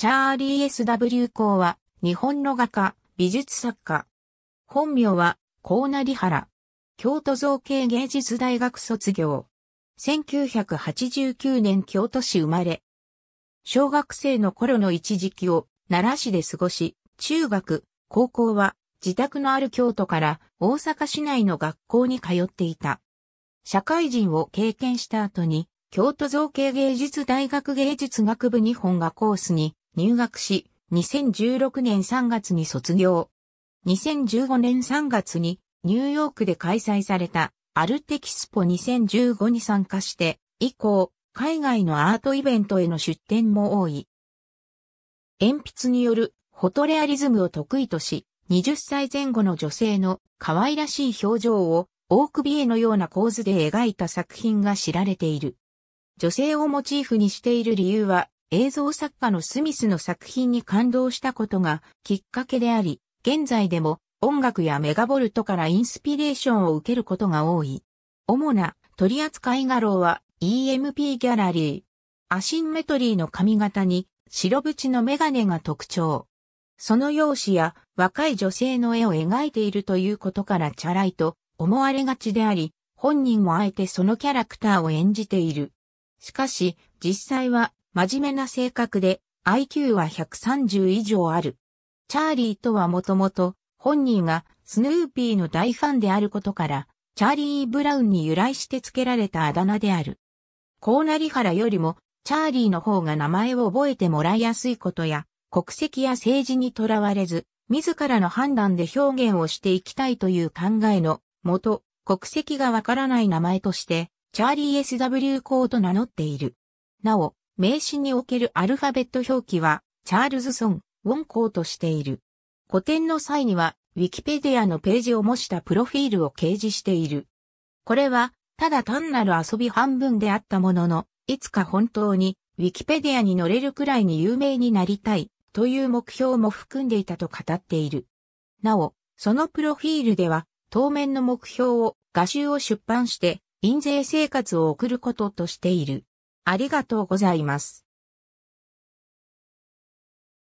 チャーリー・ S.W. 校は、日本の画家、美術作家。本名は、コーナリハラ。京都造形芸術大学卒業。1989年京都市生まれ。小学生の頃の一時期を奈良市で過ごし、中学、高校は自宅のある京都から大阪市内の学校に通っていた。社会人を経験した後に、京都造形芸術大学芸術学部日本画コースに入学し、2016年3月に卒業。2015年3月にニューヨークで開催されたアルテキスポ2015に参加して、以降、海外のアートイベントへの出展も多い。鉛筆によるフォトレアリズムを得意とし、20歳前後の女性の可愛らしい表情を大首絵のような構図で描いた作品が知られている。女性をモチーフにしている理由は映像作家のスミスの作品に感動したことがきっかけであり、現在でも音楽やメガボルトからインスピレーションを受けることが多い。主な取扱い画廊は EMP ギャラリー。アシンメトリーの髪型に白縁のメガネが特徴。その容姿や若い女性の絵を描いているということからチャラいと思われがちであり、本人もあえてそのキャラクターを演じている。しかし、実際は真面目な性格で IQ は130以上ある。チャーリーとはもともと本人がスヌーピーの大ファンであることから、チャーリー・ブラウンに由来して付けられたあだ名である。コーナリハラよりも、チャーリーの方が名前を覚えてもらいやすいことや、国籍や政治にとらわれず、自らの判断で表現をしていきたいという考えのもと、国籍がわからない名前として、チャーリー SW ーと名乗っている。なお、名詞におけるアルファベット表記は、チャールズソン、ウォンコーとしている。古典の際には、ウィキペディアのページを模したプロフィールを掲示している。これは、ただ単なる遊び半分であったものの、いつか本当に、ウィキペディアに乗れるくらいに有名になりたい、という目標も含んでいたと語っている。なお、そのプロフィールでは、当面の目標を、画集を出版して、印税生活を送ることとしている。ありがとうございます。